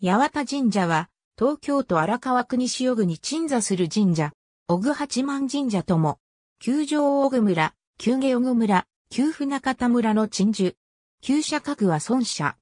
八幡神社は、東京都荒川区西小具に鎮座する神社、小具八幡神社とも、九条小具村、九下小具村、九府中村の鎮守。旧社格は孫社。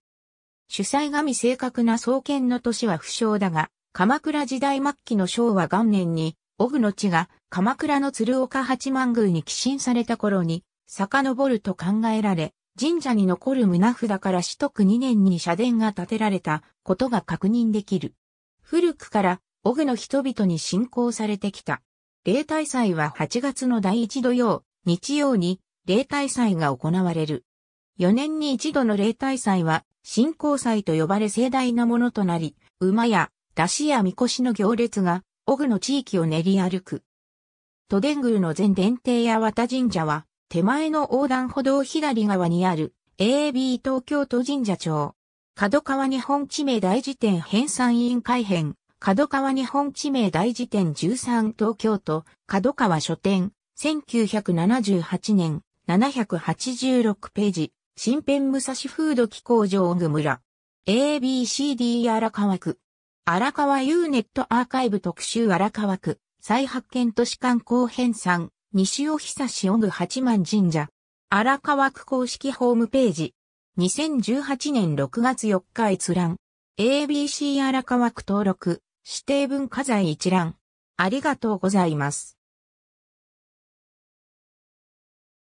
主催神正確な創建の年は不詳だが、鎌倉時代末期の昭和元年に、小具の地が鎌倉の鶴岡八幡宮に寄進された頃に、遡ると考えられ、神社に残る胸札から四徳2年に社殿が建てられたことが確認できる。古くから、オグの人々に信仰されてきた。例大祭は8月の第一土曜、日曜に例大祭が行われる。4年に一度の例大祭は、信仰祭と呼ばれ盛大なものとなり、馬や、出汁やみこしの行列が、オグの地域を練り歩く。都電宮の前伝帝や和神社は、手前の横断歩道左側にある AB 東京都神社町。角川日本地名大辞典編纂委員会編。角川日本地名大辞典13東京都角川書店。1978年786ページ。新編武蔵フード機構上具村。ABCD 荒川区。荒川 U ネットアーカイブ特集荒川区。再発見都市観光編纂。西尾久志小具八幡神社。荒川区公式ホームページ。2018年6月4日閲覧。ABC 荒川区登録。指定文化財一覧。ありがとうございます。